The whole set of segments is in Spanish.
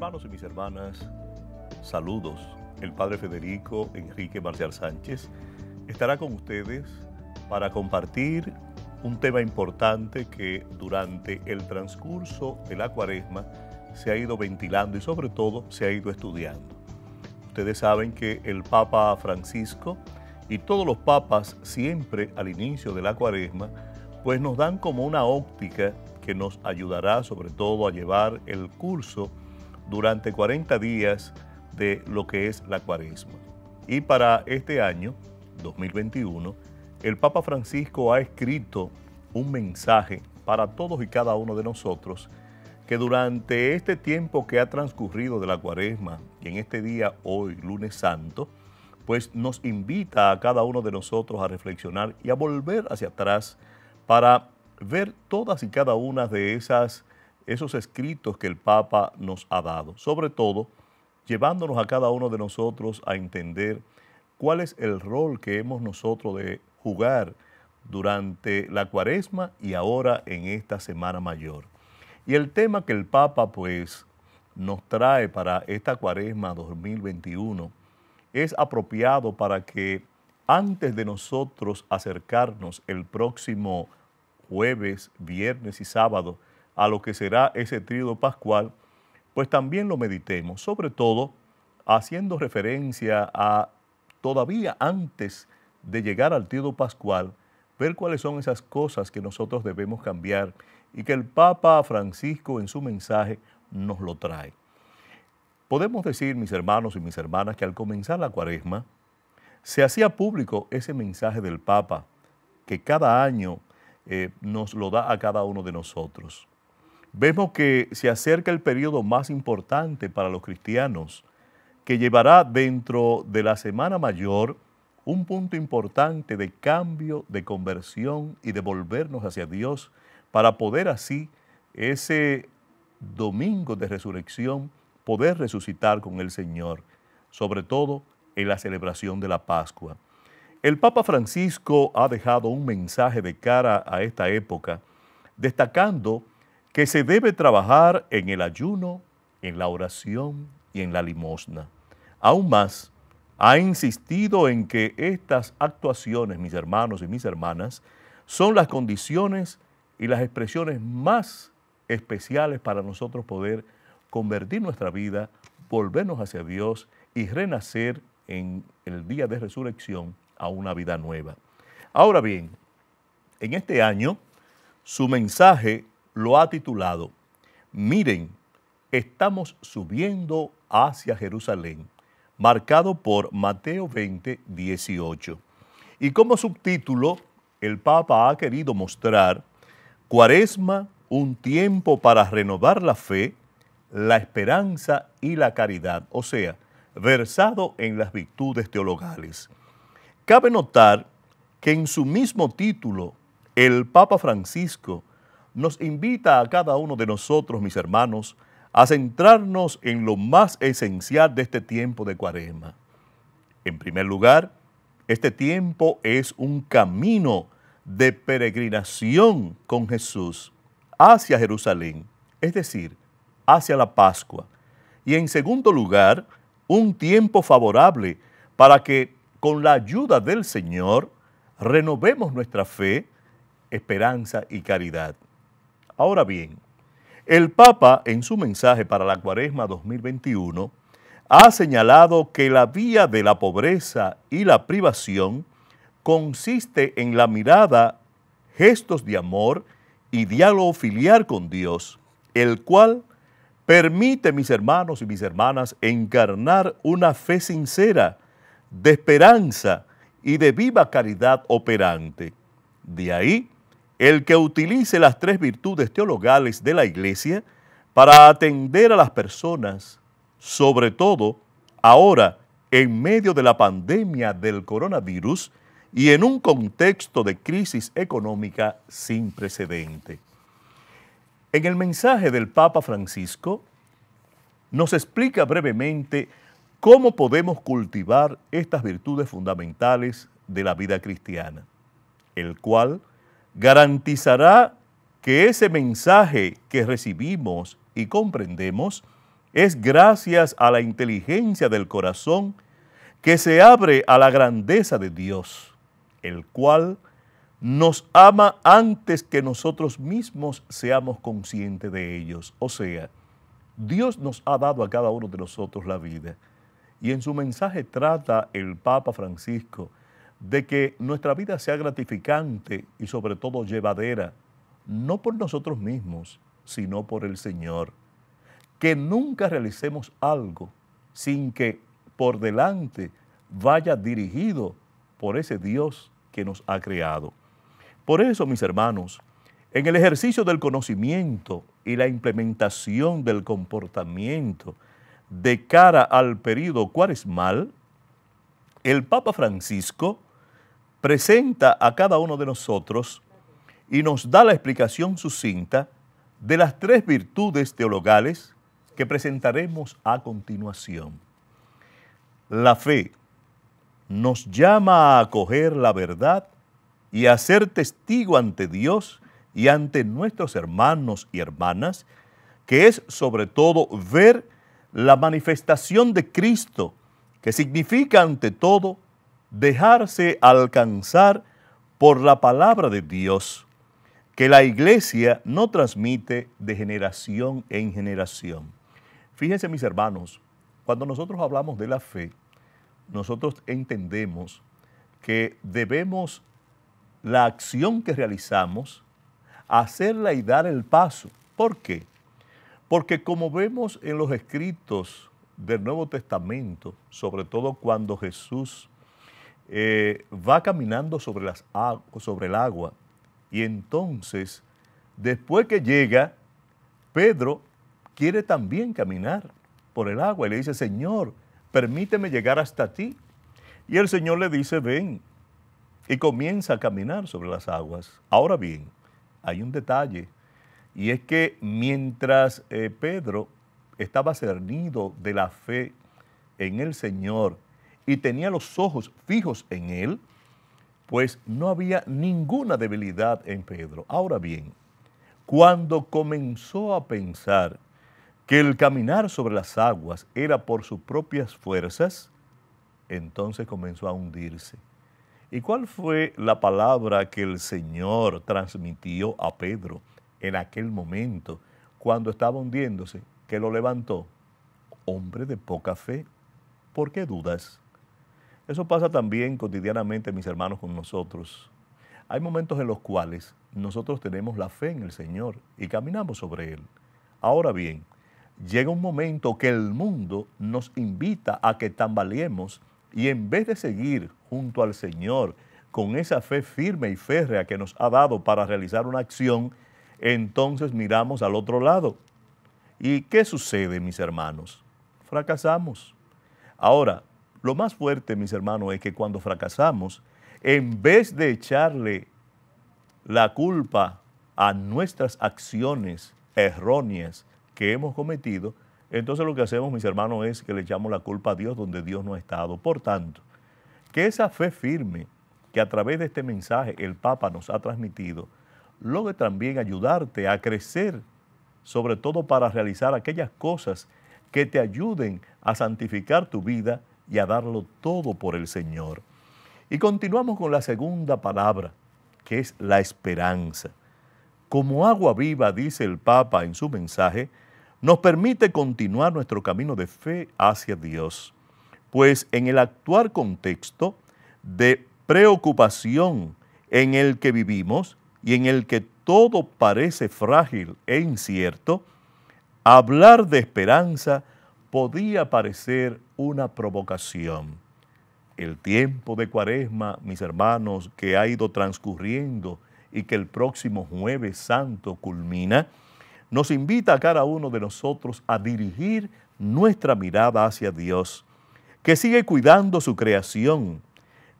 hermanos y mis hermanas, saludos. El padre Federico Enrique Marcial Sánchez estará con ustedes para compartir un tema importante que durante el transcurso de la cuaresma se ha ido ventilando y sobre todo se ha ido estudiando. Ustedes saben que el Papa Francisco y todos los papas siempre al inicio de la cuaresma pues nos dan como una óptica que nos ayudará sobre todo a llevar el curso durante 40 días de lo que es la cuaresma. Y para este año, 2021, el Papa Francisco ha escrito un mensaje para todos y cada uno de nosotros que durante este tiempo que ha transcurrido de la cuaresma y en este día hoy, lunes santo, pues nos invita a cada uno de nosotros a reflexionar y a volver hacia atrás para ver todas y cada una de esas esos escritos que el Papa nos ha dado, sobre todo llevándonos a cada uno de nosotros a entender cuál es el rol que hemos nosotros de jugar durante la cuaresma y ahora en esta Semana Mayor. Y el tema que el Papa pues nos trae para esta cuaresma 2021 es apropiado para que antes de nosotros acercarnos el próximo jueves, viernes y sábado a lo que será ese tríodo pascual, pues también lo meditemos, sobre todo haciendo referencia a todavía antes de llegar al tríodo pascual, ver cuáles son esas cosas que nosotros debemos cambiar y que el Papa Francisco en su mensaje nos lo trae. Podemos decir, mis hermanos y mis hermanas, que al comenzar la cuaresma, se hacía público ese mensaje del Papa que cada año eh, nos lo da a cada uno de nosotros vemos que se acerca el periodo más importante para los cristianos, que llevará dentro de la Semana Mayor un punto importante de cambio, de conversión y de volvernos hacia Dios para poder así ese domingo de resurrección poder resucitar con el Señor, sobre todo en la celebración de la Pascua. El Papa Francisco ha dejado un mensaje de cara a esta época, destacando que se debe trabajar en el ayuno, en la oración y en la limosna. Aún más, ha insistido en que estas actuaciones, mis hermanos y mis hermanas, son las condiciones y las expresiones más especiales para nosotros poder convertir nuestra vida, volvernos hacia Dios y renacer en el día de resurrección a una vida nueva. Ahora bien, en este año, su mensaje lo ha titulado, miren, estamos subiendo hacia Jerusalén, marcado por Mateo 20, 18. Y como subtítulo, el Papa ha querido mostrar Cuaresma, un tiempo para renovar la fe, la esperanza y la caridad, o sea, versado en las virtudes teologales. Cabe notar que en su mismo título, el Papa Francisco nos invita a cada uno de nosotros, mis hermanos, a centrarnos en lo más esencial de este tiempo de Cuarema. En primer lugar, este tiempo es un camino de peregrinación con Jesús hacia Jerusalén, es decir, hacia la Pascua. Y en segundo lugar, un tiempo favorable para que con la ayuda del Señor renovemos nuestra fe, esperanza y caridad. Ahora bien, el Papa en su mensaje para la Cuaresma 2021 ha señalado que la vía de la pobreza y la privación consiste en la mirada, gestos de amor y diálogo filial con Dios, el cual permite, mis hermanos y mis hermanas, encarnar una fe sincera, de esperanza y de viva caridad operante. De ahí el que utilice las tres virtudes teologales de la Iglesia para atender a las personas, sobre todo ahora en medio de la pandemia del coronavirus y en un contexto de crisis económica sin precedente. En el mensaje del Papa Francisco nos explica brevemente cómo podemos cultivar estas virtudes fundamentales de la vida cristiana, el cual garantizará que ese mensaje que recibimos y comprendemos es gracias a la inteligencia del corazón que se abre a la grandeza de Dios, el cual nos ama antes que nosotros mismos seamos conscientes de ellos. O sea, Dios nos ha dado a cada uno de nosotros la vida. Y en su mensaje trata el Papa Francisco de que nuestra vida sea gratificante y sobre todo llevadera, no por nosotros mismos, sino por el Señor. Que nunca realicemos algo sin que por delante vaya dirigido por ese Dios que nos ha creado. Por eso, mis hermanos, en el ejercicio del conocimiento y la implementación del comportamiento de cara al periodo cuaresmal, el Papa Francisco presenta a cada uno de nosotros y nos da la explicación sucinta de las tres virtudes teologales que presentaremos a continuación. La fe nos llama a acoger la verdad y a ser testigo ante Dios y ante nuestros hermanos y hermanas, que es sobre todo ver la manifestación de Cristo, que significa ante todo dejarse alcanzar por la palabra de Dios que la iglesia no transmite de generación en generación. Fíjense mis hermanos, cuando nosotros hablamos de la fe, nosotros entendemos que debemos la acción que realizamos, hacerla y dar el paso. ¿Por qué? Porque como vemos en los escritos del Nuevo Testamento, sobre todo cuando Jesús eh, va caminando sobre, las, sobre el agua. Y entonces, después que llega, Pedro quiere también caminar por el agua y le dice, Señor, permíteme llegar hasta ti. Y el Señor le dice, ven, y comienza a caminar sobre las aguas. Ahora bien, hay un detalle, y es que mientras eh, Pedro estaba cernido de la fe en el Señor, y tenía los ojos fijos en él, pues no había ninguna debilidad en Pedro. Ahora bien, cuando comenzó a pensar que el caminar sobre las aguas era por sus propias fuerzas, entonces comenzó a hundirse. ¿Y cuál fue la palabra que el Señor transmitió a Pedro en aquel momento cuando estaba hundiéndose? Que lo levantó. Hombre de poca fe, ¿por qué dudas? Eso pasa también cotidianamente, mis hermanos, con nosotros. Hay momentos en los cuales nosotros tenemos la fe en el Señor y caminamos sobre Él. Ahora bien, llega un momento que el mundo nos invita a que tambaleemos y en vez de seguir junto al Señor con esa fe firme y férrea que nos ha dado para realizar una acción, entonces miramos al otro lado. ¿Y qué sucede, mis hermanos? Fracasamos. Ahora, lo más fuerte, mis hermanos, es que cuando fracasamos, en vez de echarle la culpa a nuestras acciones erróneas que hemos cometido, entonces lo que hacemos, mis hermanos, es que le echamos la culpa a Dios donde Dios no ha estado. Por tanto, que esa fe firme que a través de este mensaje el Papa nos ha transmitido, logre también ayudarte a crecer, sobre todo para realizar aquellas cosas que te ayuden a santificar tu vida y a darlo todo por el Señor. Y continuamos con la segunda palabra, que es la esperanza. Como agua viva, dice el Papa en su mensaje, nos permite continuar nuestro camino de fe hacia Dios, pues en el actual contexto de preocupación en el que vivimos y en el que todo parece frágil e incierto, hablar de esperanza podía parecer una provocación. El tiempo de cuaresma, mis hermanos, que ha ido transcurriendo y que el próximo jueves santo culmina, nos invita a cada uno de nosotros a dirigir nuestra mirada hacia Dios, que sigue cuidando su creación,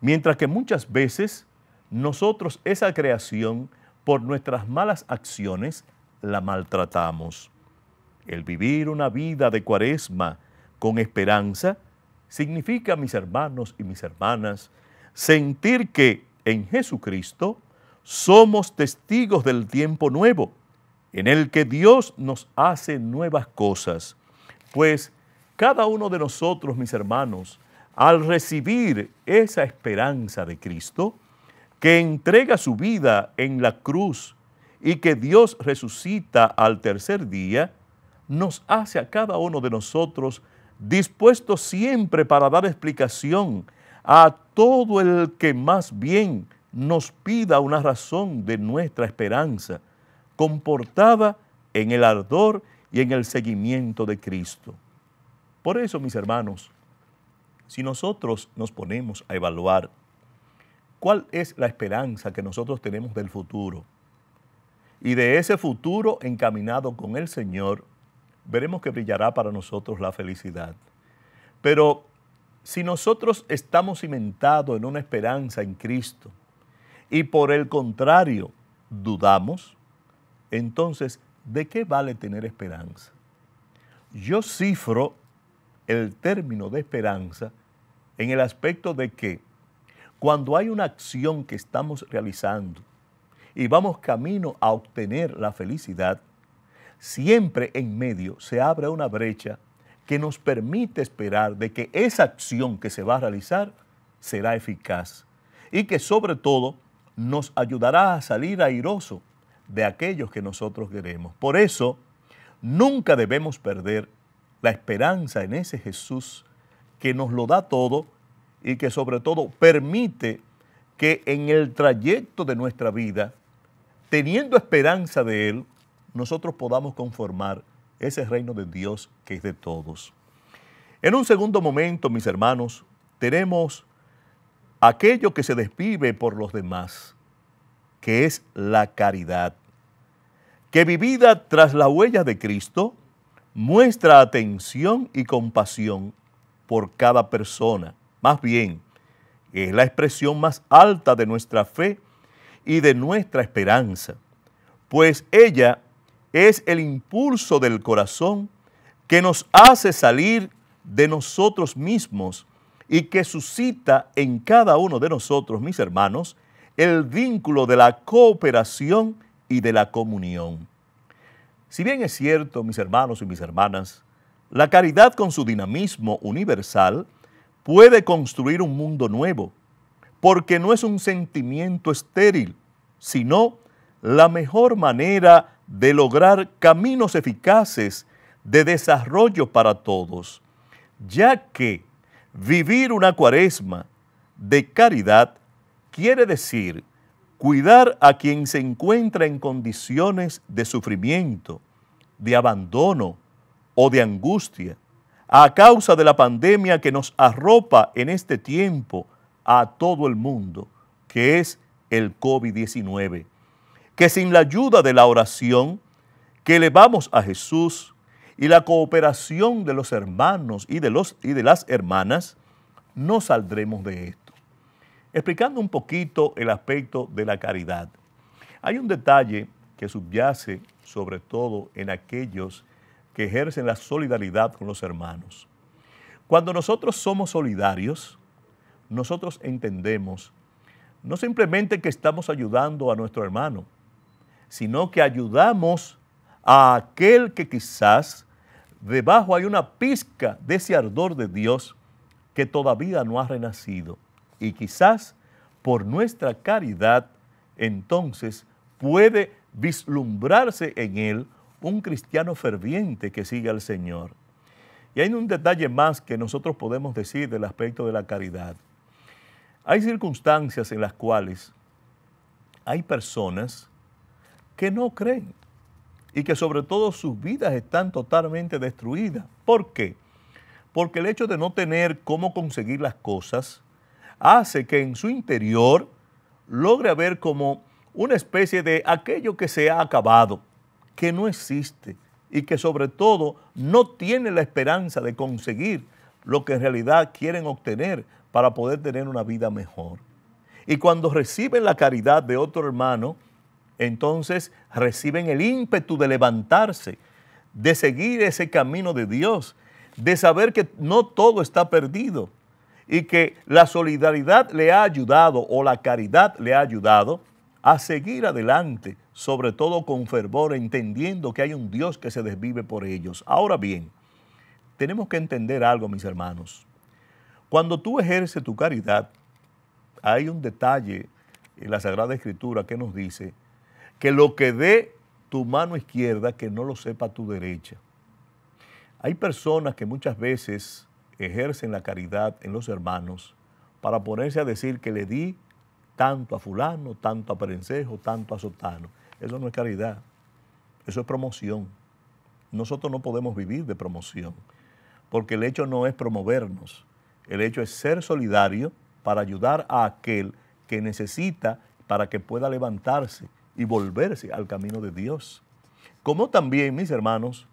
mientras que muchas veces nosotros esa creación, por nuestras malas acciones, la maltratamos. El vivir una vida de cuaresma, con esperanza significa, mis hermanos y mis hermanas, sentir que en Jesucristo somos testigos del tiempo nuevo, en el que Dios nos hace nuevas cosas. Pues cada uno de nosotros, mis hermanos, al recibir esa esperanza de Cristo, que entrega su vida en la cruz y que Dios resucita al tercer día, nos hace a cada uno de nosotros dispuesto siempre para dar explicación a todo el que más bien nos pida una razón de nuestra esperanza, comportada en el ardor y en el seguimiento de Cristo. Por eso, mis hermanos, si nosotros nos ponemos a evaluar cuál es la esperanza que nosotros tenemos del futuro y de ese futuro encaminado con el Señor, veremos que brillará para nosotros la felicidad. Pero si nosotros estamos cimentados en una esperanza en Cristo y por el contrario dudamos, entonces, ¿de qué vale tener esperanza? Yo cifro el término de esperanza en el aspecto de que cuando hay una acción que estamos realizando y vamos camino a obtener la felicidad, siempre en medio se abre una brecha que nos permite esperar de que esa acción que se va a realizar será eficaz y que sobre todo nos ayudará a salir airoso de aquellos que nosotros queremos. Por eso, nunca debemos perder la esperanza en ese Jesús que nos lo da todo y que sobre todo permite que en el trayecto de nuestra vida, teniendo esperanza de Él, nosotros podamos conformar ese reino de Dios que es de todos. En un segundo momento, mis hermanos, tenemos aquello que se desvive por los demás, que es la caridad, que vivida tras la huella de Cristo, muestra atención y compasión por cada persona. Más bien, es la expresión más alta de nuestra fe y de nuestra esperanza, pues ella es el impulso del corazón que nos hace salir de nosotros mismos y que suscita en cada uno de nosotros, mis hermanos, el vínculo de la cooperación y de la comunión. Si bien es cierto, mis hermanos y mis hermanas, la caridad con su dinamismo universal puede construir un mundo nuevo, porque no es un sentimiento estéril, sino la mejor manera de lograr caminos eficaces de desarrollo para todos, ya que vivir una cuaresma de caridad quiere decir cuidar a quien se encuentra en condiciones de sufrimiento, de abandono o de angustia, a causa de la pandemia que nos arropa en este tiempo a todo el mundo, que es el COVID-19 que sin la ayuda de la oración que elevamos a Jesús y la cooperación de los hermanos y de, los, y de las hermanas, no saldremos de esto. Explicando un poquito el aspecto de la caridad. Hay un detalle que subyace sobre todo en aquellos que ejercen la solidaridad con los hermanos. Cuando nosotros somos solidarios, nosotros entendemos no simplemente que estamos ayudando a nuestro hermano, sino que ayudamos a aquel que quizás debajo hay una pizca de ese ardor de Dios que todavía no ha renacido. Y quizás por nuestra caridad, entonces puede vislumbrarse en él un cristiano ferviente que sigue al Señor. Y hay un detalle más que nosotros podemos decir del aspecto de la caridad. Hay circunstancias en las cuales hay personas que no creen y que sobre todo sus vidas están totalmente destruidas. ¿Por qué? Porque el hecho de no tener cómo conseguir las cosas hace que en su interior logre haber como una especie de aquello que se ha acabado, que no existe y que sobre todo no tiene la esperanza de conseguir lo que en realidad quieren obtener para poder tener una vida mejor. Y cuando reciben la caridad de otro hermano, entonces reciben el ímpetu de levantarse, de seguir ese camino de Dios, de saber que no todo está perdido y que la solidaridad le ha ayudado o la caridad le ha ayudado a seguir adelante, sobre todo con fervor, entendiendo que hay un Dios que se desvive por ellos. Ahora bien, tenemos que entender algo, mis hermanos. Cuando tú ejerces tu caridad, hay un detalle en la Sagrada Escritura que nos dice que lo que dé tu mano izquierda, que no lo sepa tu derecha. Hay personas que muchas veces ejercen la caridad en los hermanos para ponerse a decir que le di tanto a fulano, tanto a perencejo, tanto a sotano. Eso no es caridad, eso es promoción. Nosotros no podemos vivir de promoción, porque el hecho no es promovernos, el hecho es ser solidario para ayudar a aquel que necesita para que pueda levantarse y volverse al camino de Dios. Como también, mis hermanos,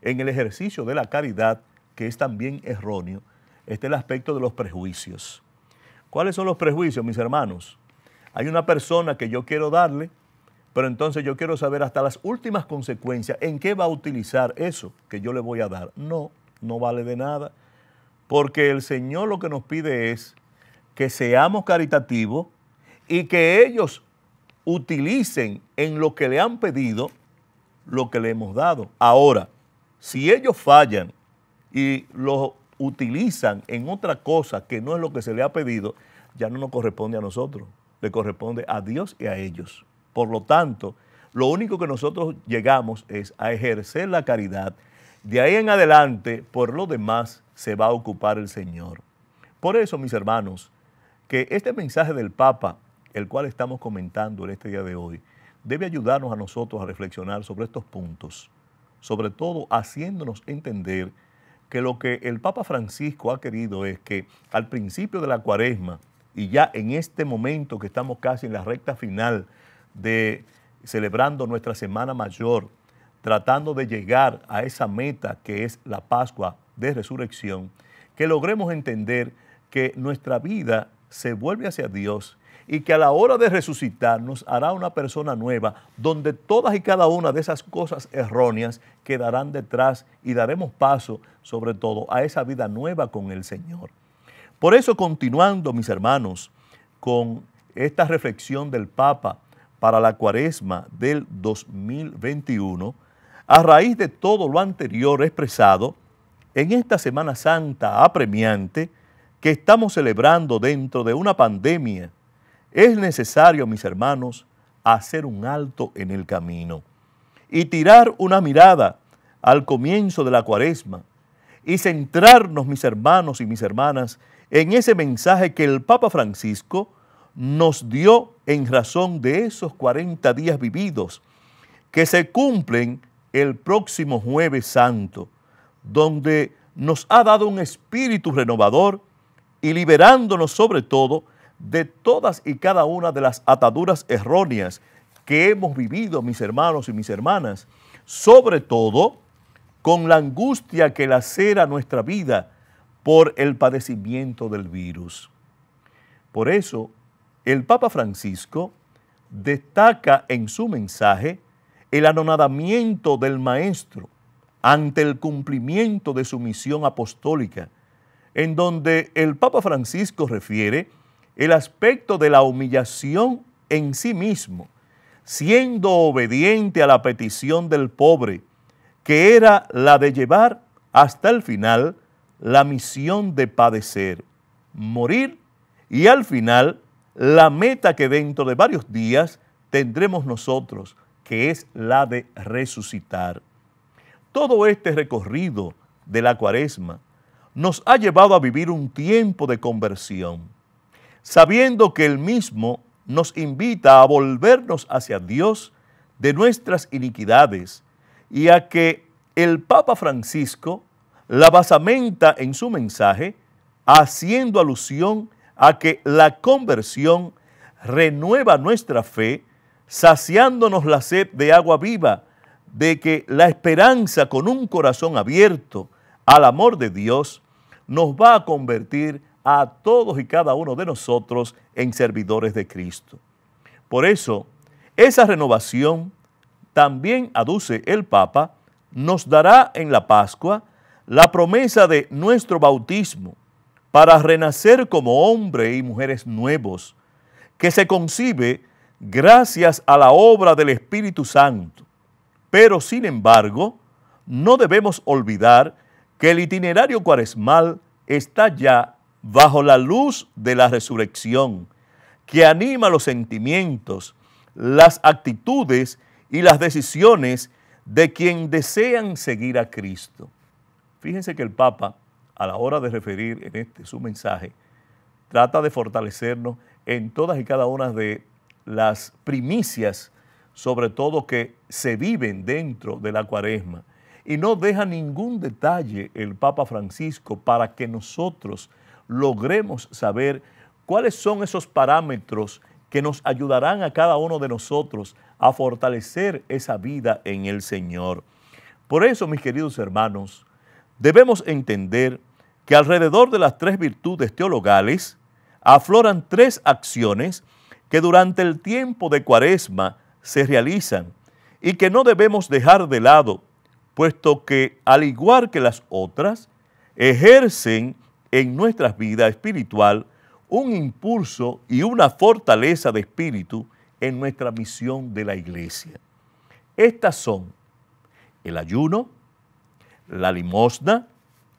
en el ejercicio de la caridad, que es también erróneo, está el aspecto de los prejuicios. ¿Cuáles son los prejuicios, mis hermanos? Hay una persona que yo quiero darle, pero entonces yo quiero saber hasta las últimas consecuencias, en qué va a utilizar eso que yo le voy a dar. No, no vale de nada, porque el Señor lo que nos pide es que seamos caritativos y que ellos utilicen en lo que le han pedido lo que le hemos dado. Ahora, si ellos fallan y lo utilizan en otra cosa que no es lo que se le ha pedido, ya no nos corresponde a nosotros, le corresponde a Dios y a ellos. Por lo tanto, lo único que nosotros llegamos es a ejercer la caridad. De ahí en adelante, por lo demás, se va a ocupar el Señor. Por eso, mis hermanos, que este mensaje del Papa el cual estamos comentando en este día de hoy, debe ayudarnos a nosotros a reflexionar sobre estos puntos, sobre todo haciéndonos entender que lo que el Papa Francisco ha querido es que al principio de la cuaresma y ya en este momento que estamos casi en la recta final de celebrando nuestra Semana Mayor, tratando de llegar a esa meta que es la Pascua de Resurrección, que logremos entender que nuestra vida se vuelve hacia Dios y que a la hora de resucitarnos hará una persona nueva, donde todas y cada una de esas cosas erróneas quedarán detrás y daremos paso, sobre todo, a esa vida nueva con el Señor. Por eso, continuando, mis hermanos, con esta reflexión del Papa para la cuaresma del 2021, a raíz de todo lo anterior expresado, en esta Semana Santa apremiante que estamos celebrando dentro de una pandemia es necesario, mis hermanos, hacer un alto en el camino y tirar una mirada al comienzo de la cuaresma y centrarnos, mis hermanos y mis hermanas, en ese mensaje que el Papa Francisco nos dio en razón de esos 40 días vividos, que se cumplen el próximo jueves santo, donde nos ha dado un espíritu renovador y liberándonos sobre todo de todas y cada una de las ataduras erróneas que hemos vivido, mis hermanos y mis hermanas, sobre todo con la angustia que lacera nuestra vida por el padecimiento del virus. Por eso, el Papa Francisco destaca en su mensaje el anonadamiento del Maestro ante el cumplimiento de su misión apostólica, en donde el Papa Francisco refiere el aspecto de la humillación en sí mismo, siendo obediente a la petición del pobre, que era la de llevar hasta el final la misión de padecer, morir y al final la meta que dentro de varios días tendremos nosotros, que es la de resucitar. Todo este recorrido de la cuaresma nos ha llevado a vivir un tiempo de conversión sabiendo que el mismo nos invita a volvernos hacia Dios de nuestras iniquidades y a que el Papa Francisco la basamenta en su mensaje haciendo alusión a que la conversión renueva nuestra fe, saciándonos la sed de agua viva, de que la esperanza con un corazón abierto al amor de Dios nos va a convertir a todos y cada uno de nosotros en servidores de Cristo. Por eso, esa renovación, también aduce el Papa, nos dará en la Pascua la promesa de nuestro bautismo para renacer como hombres y mujeres nuevos, que se concibe gracias a la obra del Espíritu Santo. Pero sin embargo, no debemos olvidar que el itinerario cuaresmal está ya bajo la luz de la resurrección, que anima los sentimientos, las actitudes y las decisiones de quien desean seguir a Cristo. Fíjense que el Papa, a la hora de referir en este su mensaje, trata de fortalecernos en todas y cada una de las primicias, sobre todo que se viven dentro de la cuaresma. Y no deja ningún detalle el Papa Francisco para que nosotros logremos saber cuáles son esos parámetros que nos ayudarán a cada uno de nosotros a fortalecer esa vida en el Señor. Por eso, mis queridos hermanos, debemos entender que alrededor de las tres virtudes teologales afloran tres acciones que durante el tiempo de cuaresma se realizan y que no debemos dejar de lado, puesto que, al igual que las otras, ejercen en nuestra vida espiritual un impulso y una fortaleza de espíritu en nuestra misión de la iglesia. Estas son el ayuno, la limosna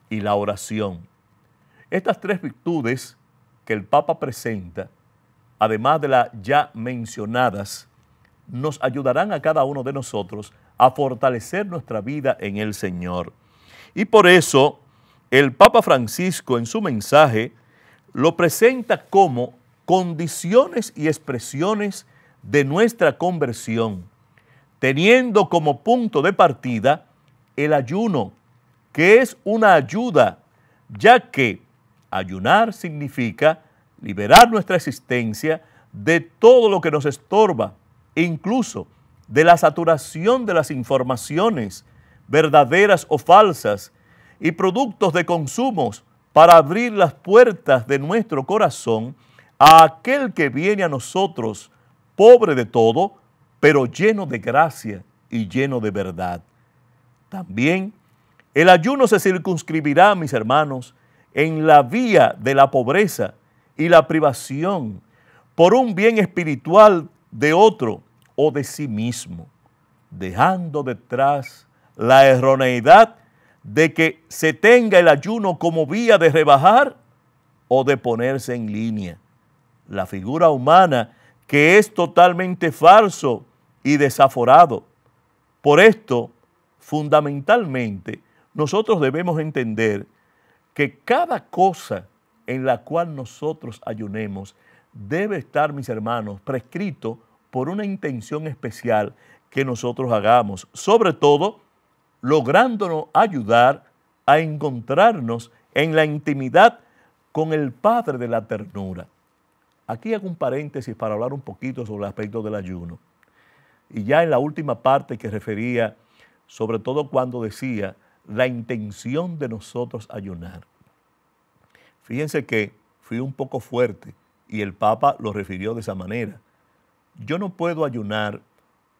y la oración. Estas tres virtudes que el Papa presenta, además de las ya mencionadas, nos ayudarán a cada uno de nosotros a fortalecer nuestra vida en el Señor. Y por eso el Papa Francisco en su mensaje lo presenta como condiciones y expresiones de nuestra conversión, teniendo como punto de partida el ayuno, que es una ayuda, ya que ayunar significa liberar nuestra existencia de todo lo que nos estorba, incluso de la saturación de las informaciones, verdaderas o falsas, y productos de consumos para abrir las puertas de nuestro corazón a aquel que viene a nosotros, pobre de todo, pero lleno de gracia y lleno de verdad. También el ayuno se circunscribirá, mis hermanos, en la vía de la pobreza y la privación por un bien espiritual de otro o de sí mismo, dejando detrás la erroneidad de que se tenga el ayuno como vía de rebajar o de ponerse en línea. La figura humana que es totalmente falso y desaforado. Por esto, fundamentalmente, nosotros debemos entender que cada cosa en la cual nosotros ayunemos debe estar, mis hermanos, prescrito por una intención especial que nosotros hagamos, sobre todo lográndonos ayudar a encontrarnos en la intimidad con el Padre de la ternura. Aquí hago un paréntesis para hablar un poquito sobre el aspecto del ayuno. Y ya en la última parte que refería, sobre todo cuando decía la intención de nosotros ayunar. Fíjense que fui un poco fuerte y el Papa lo refirió de esa manera. Yo no puedo ayunar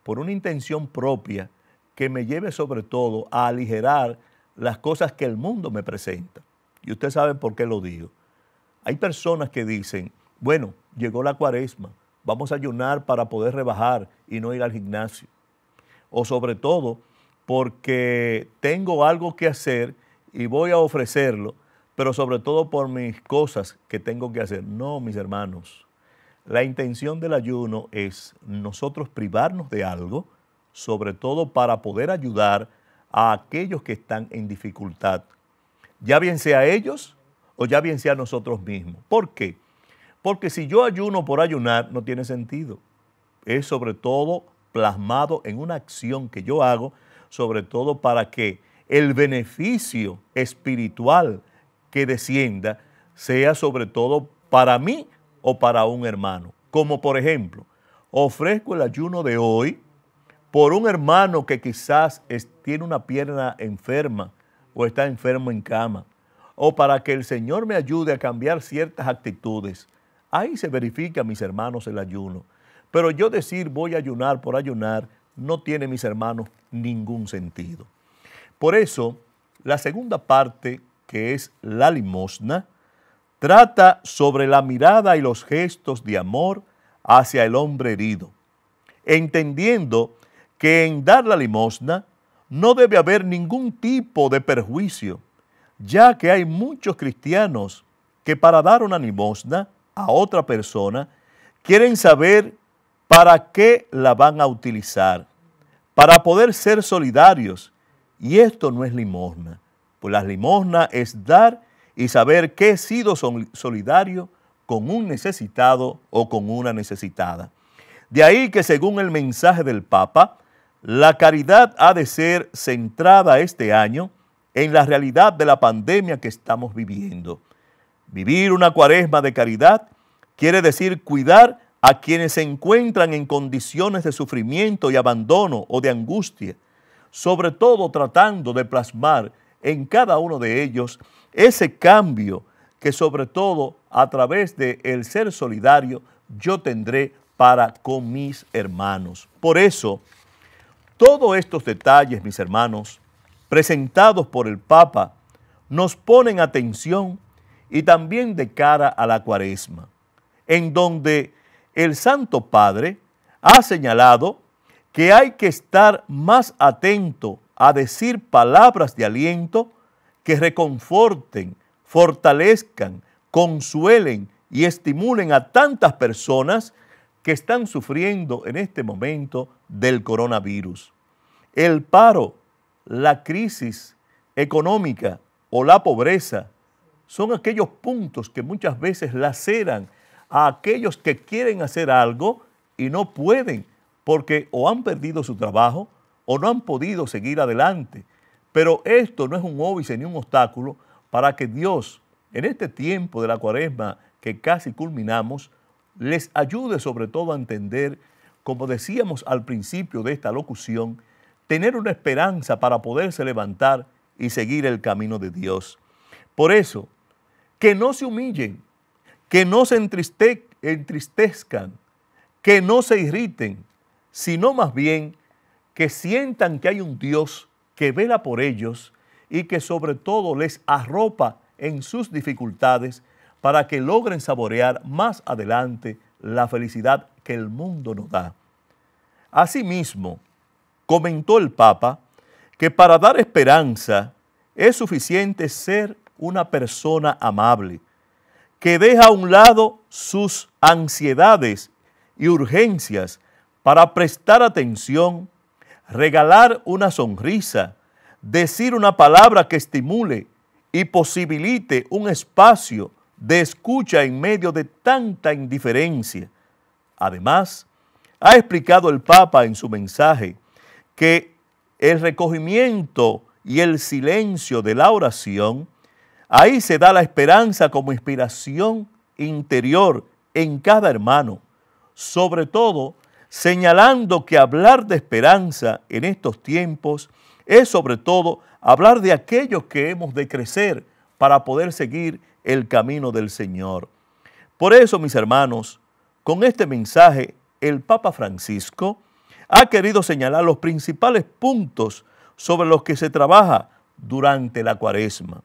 por una intención propia que me lleve sobre todo a aligerar las cosas que el mundo me presenta. Y ustedes saben por qué lo digo. Hay personas que dicen, bueno, llegó la cuaresma, vamos a ayunar para poder rebajar y no ir al gimnasio. O sobre todo, porque tengo algo que hacer y voy a ofrecerlo, pero sobre todo por mis cosas que tengo que hacer. No, mis hermanos. La intención del ayuno es nosotros privarnos de algo, sobre todo para poder ayudar a aquellos que están en dificultad, ya bien sea ellos o ya bien sea nosotros mismos. ¿Por qué? Porque si yo ayuno por ayunar, no tiene sentido. Es sobre todo plasmado en una acción que yo hago, sobre todo para que el beneficio espiritual que descienda sea sobre todo para mí o para un hermano. Como por ejemplo, ofrezco el ayuno de hoy por un hermano que quizás tiene una pierna enferma o está enfermo en cama, o para que el Señor me ayude a cambiar ciertas actitudes. Ahí se verifica, mis hermanos, el ayuno. Pero yo decir voy a ayunar por ayunar no tiene, mis hermanos, ningún sentido. Por eso, la segunda parte, que es la limosna, trata sobre la mirada y los gestos de amor hacia el hombre herido, entendiendo que en dar la limosna no debe haber ningún tipo de perjuicio, ya que hay muchos cristianos que para dar una limosna a otra persona quieren saber para qué la van a utilizar, para poder ser solidarios. Y esto no es limosna, pues la limosna es dar y saber que he sido solidario con un necesitado o con una necesitada. De ahí que según el mensaje del Papa, la caridad ha de ser centrada este año en la realidad de la pandemia que estamos viviendo. Vivir una cuaresma de caridad quiere decir cuidar a quienes se encuentran en condiciones de sufrimiento y abandono o de angustia, sobre todo tratando de plasmar en cada uno de ellos ese cambio que sobre todo a través de el ser solidario yo tendré para con mis hermanos. Por eso, todos estos detalles, mis hermanos, presentados por el Papa, nos ponen atención y también de cara a la cuaresma, en donde el Santo Padre ha señalado que hay que estar más atento a decir palabras de aliento que reconforten, fortalezcan, consuelen y estimulen a tantas personas que están sufriendo en este momento del coronavirus. El paro, la crisis económica o la pobreza son aquellos puntos que muchas veces laceran a aquellos que quieren hacer algo y no pueden porque o han perdido su trabajo o no han podido seguir adelante. Pero esto no es un óbice ni un obstáculo para que Dios, en este tiempo de la cuaresma que casi culminamos, les ayude sobre todo a entender, como decíamos al principio de esta locución, tener una esperanza para poderse levantar y seguir el camino de Dios. Por eso, que no se humillen, que no se entristezcan, que no se irriten, sino más bien que sientan que hay un Dios que vela por ellos y que sobre todo les arropa en sus dificultades para que logren saborear más adelante la felicidad que el mundo nos da. Asimismo, comentó el Papa que para dar esperanza es suficiente ser una persona amable, que deja a un lado sus ansiedades y urgencias para prestar atención, regalar una sonrisa, decir una palabra que estimule y posibilite un espacio de escucha en medio de tanta indiferencia. Además, ha explicado el Papa en su mensaje que el recogimiento y el silencio de la oración, ahí se da la esperanza como inspiración interior en cada hermano, sobre todo señalando que hablar de esperanza en estos tiempos es sobre todo hablar de aquellos que hemos de crecer para poder seguir el camino del Señor. Por eso, mis hermanos, con este mensaje, el Papa Francisco ha querido señalar los principales puntos sobre los que se trabaja durante la cuaresma.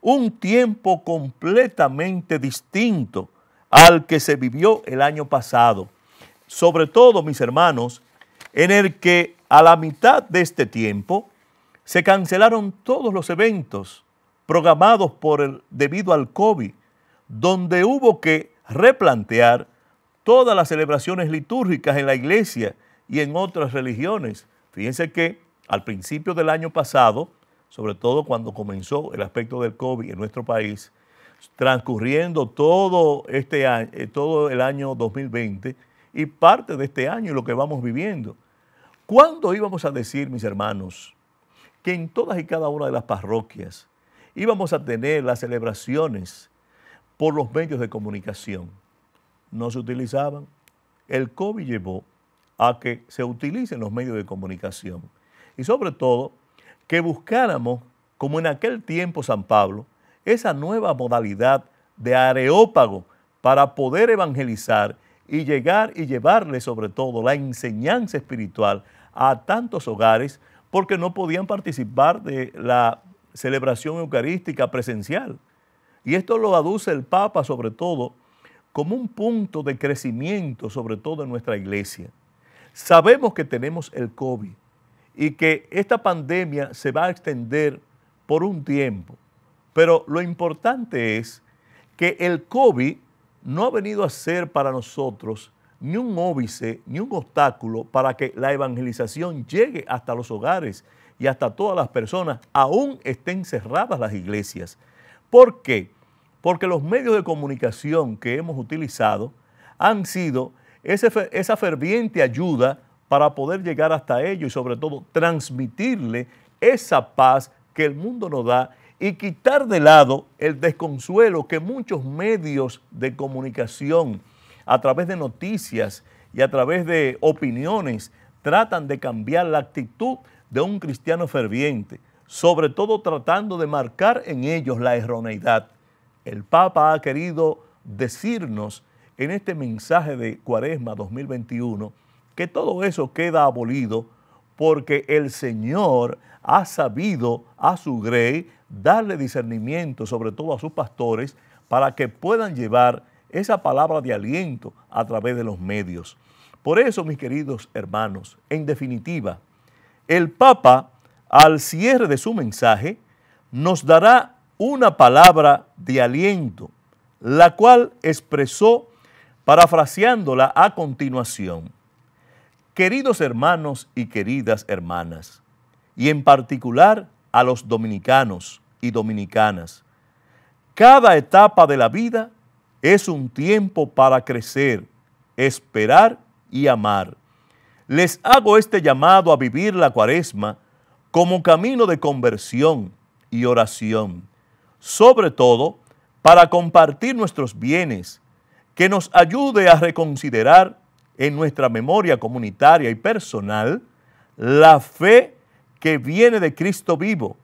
Un tiempo completamente distinto al que se vivió el año pasado. Sobre todo, mis hermanos, en el que a la mitad de este tiempo se cancelaron todos los eventos programados por el, debido al COVID, donde hubo que replantear todas las celebraciones litúrgicas en la iglesia y en otras religiones. Fíjense que al principio del año pasado, sobre todo cuando comenzó el aspecto del COVID en nuestro país, transcurriendo todo, este año, eh, todo el año 2020 y parte de este año y lo que vamos viviendo. ¿Cuándo íbamos a decir, mis hermanos, que en todas y cada una de las parroquias íbamos a tener las celebraciones por los medios de comunicación. No se utilizaban. El COVID llevó a que se utilicen los medios de comunicación. Y sobre todo, que buscáramos, como en aquel tiempo San Pablo, esa nueva modalidad de areópago para poder evangelizar y llegar y llevarle sobre todo la enseñanza espiritual a tantos hogares porque no podían participar de la celebración eucarística presencial. Y esto lo aduce el Papa sobre todo como un punto de crecimiento, sobre todo en nuestra iglesia. Sabemos que tenemos el COVID y que esta pandemia se va a extender por un tiempo, pero lo importante es que el COVID no ha venido a ser para nosotros ni un óbice, ni un obstáculo para que la evangelización llegue hasta los hogares y hasta todas las personas, aún estén cerradas las iglesias. ¿Por qué? Porque los medios de comunicación que hemos utilizado han sido esa ferviente ayuda para poder llegar hasta ellos y sobre todo transmitirle esa paz que el mundo nos da y quitar de lado el desconsuelo que muchos medios de comunicación a través de noticias y a través de opiniones tratan de cambiar la actitud de un cristiano ferviente, sobre todo tratando de marcar en ellos la erroneidad. El Papa ha querido decirnos en este mensaje de Cuaresma 2021 que todo eso queda abolido porque el Señor ha sabido a su grey darle discernimiento, sobre todo a sus pastores, para que puedan llevar esa palabra de aliento a través de los medios. Por eso, mis queridos hermanos, en definitiva, el Papa, al cierre de su mensaje, nos dará una palabra de aliento, la cual expresó parafraseándola a continuación. Queridos hermanos y queridas hermanas, y en particular a los dominicanos y dominicanas, cada etapa de la vida es un tiempo para crecer, esperar y amar les hago este llamado a vivir la cuaresma como camino de conversión y oración, sobre todo para compartir nuestros bienes, que nos ayude a reconsiderar en nuestra memoria comunitaria y personal la fe que viene de Cristo vivo,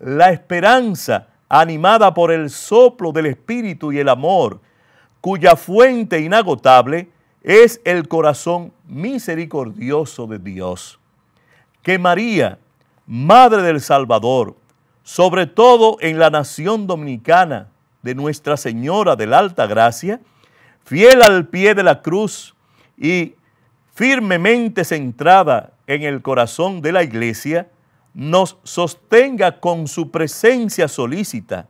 la esperanza animada por el soplo del Espíritu y el amor, cuya fuente inagotable es el corazón misericordioso de Dios. Que María, Madre del Salvador, sobre todo en la nación dominicana de Nuestra Señora de la Alta Gracia, fiel al pie de la cruz y firmemente centrada en el corazón de la iglesia, nos sostenga con su presencia solícita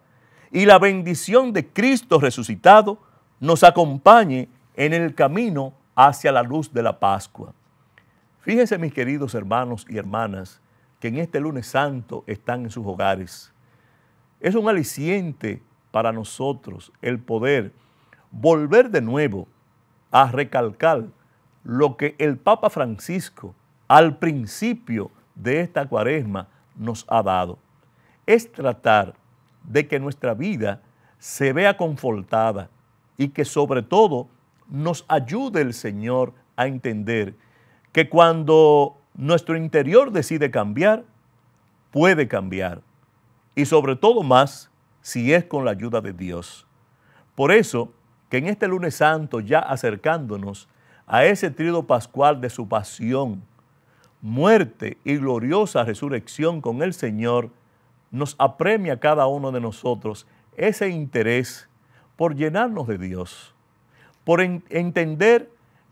y la bendición de Cristo resucitado nos acompañe en el camino hacia la luz de la Pascua. Fíjense mis queridos hermanos y hermanas que en este lunes santo están en sus hogares. Es un aliciente para nosotros el poder volver de nuevo a recalcar lo que el Papa Francisco al principio de esta cuaresma nos ha dado. Es tratar de que nuestra vida se vea confortada y que sobre todo nos ayude el Señor a entender que cuando nuestro interior decide cambiar, puede cambiar. Y sobre todo más si es con la ayuda de Dios. Por eso, que en este lunes santo, ya acercándonos a ese trío pascual de su pasión, muerte y gloriosa resurrección con el Señor, nos apremia a cada uno de nosotros ese interés por llenarnos de Dios por entender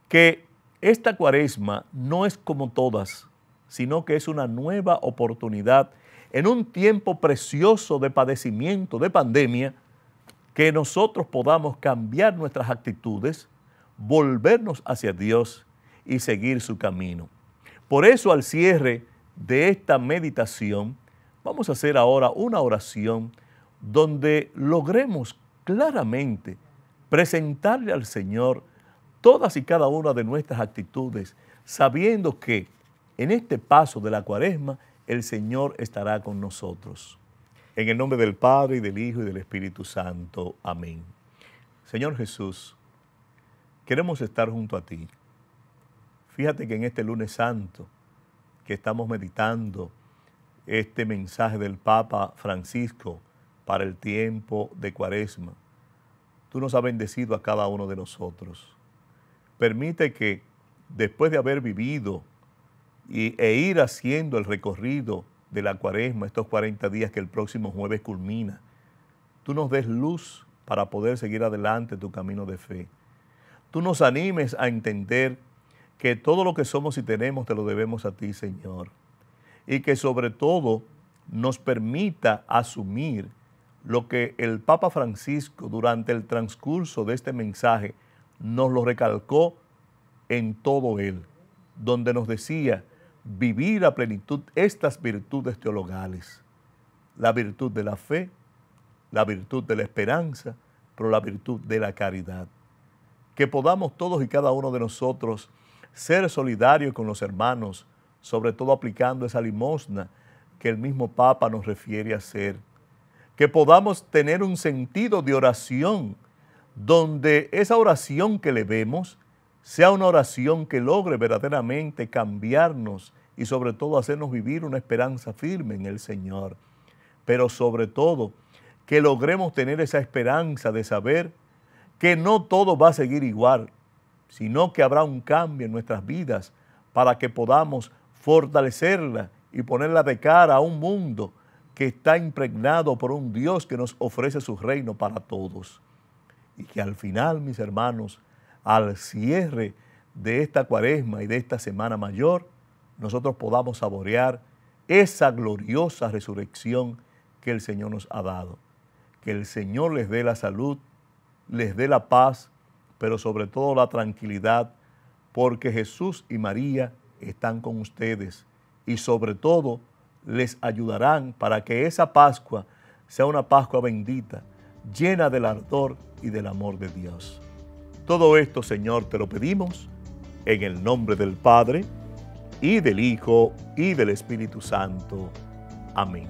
que esta cuaresma no es como todas, sino que es una nueva oportunidad en un tiempo precioso de padecimiento, de pandemia, que nosotros podamos cambiar nuestras actitudes, volvernos hacia Dios y seguir su camino. Por eso al cierre de esta meditación, vamos a hacer ahora una oración donde logremos claramente presentarle al Señor todas y cada una de nuestras actitudes, sabiendo que en este paso de la cuaresma el Señor estará con nosotros. En el nombre del Padre y del Hijo y del Espíritu Santo. Amén. Señor Jesús, queremos estar junto a ti. Fíjate que en este lunes santo que estamos meditando este mensaje del Papa Francisco para el tiempo de cuaresma, tú nos has bendecido a cada uno de nosotros. Permite que después de haber vivido e ir haciendo el recorrido de la cuaresma, estos 40 días que el próximo jueves culmina, tú nos des luz para poder seguir adelante tu camino de fe. Tú nos animes a entender que todo lo que somos y tenemos te lo debemos a ti, Señor. Y que sobre todo nos permita asumir lo que el Papa Francisco durante el transcurso de este mensaje nos lo recalcó en todo él, donde nos decía vivir a plenitud estas virtudes teologales, la virtud de la fe, la virtud de la esperanza, pero la virtud de la caridad. Que podamos todos y cada uno de nosotros ser solidarios con los hermanos, sobre todo aplicando esa limosna que el mismo Papa nos refiere a ser que podamos tener un sentido de oración, donde esa oración que le vemos sea una oración que logre verdaderamente cambiarnos y sobre todo hacernos vivir una esperanza firme en el Señor. Pero sobre todo, que logremos tener esa esperanza de saber que no todo va a seguir igual, sino que habrá un cambio en nuestras vidas para que podamos fortalecerla y ponerla de cara a un mundo que está impregnado por un Dios que nos ofrece su reino para todos. Y que al final, mis hermanos, al cierre de esta cuaresma y de esta semana mayor, nosotros podamos saborear esa gloriosa resurrección que el Señor nos ha dado. Que el Señor les dé la salud, les dé la paz, pero sobre todo la tranquilidad, porque Jesús y María están con ustedes y sobre todo les ayudarán para que esa Pascua sea una Pascua bendita, llena del ardor y del amor de Dios. Todo esto, Señor, te lo pedimos en el nombre del Padre, y del Hijo, y del Espíritu Santo. Amén.